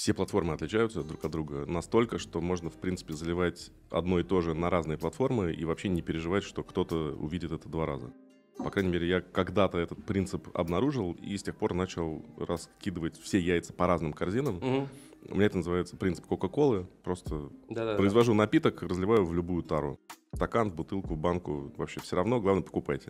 все платформы отличаются друг от друга настолько, что можно, в принципе, заливать одно и то же на разные платформы и вообще не переживать, что кто-то увидит это два раза. По крайней мере, я когда-то этот принцип обнаружил и с тех пор начал раскидывать все яйца по разным корзинам. Угу. У меня это называется принцип Кока-Колы. Просто Да-да-да. произвожу напиток, разливаю в любую тару. Стакан, бутылку, банку, вообще все равно, главное покупайте.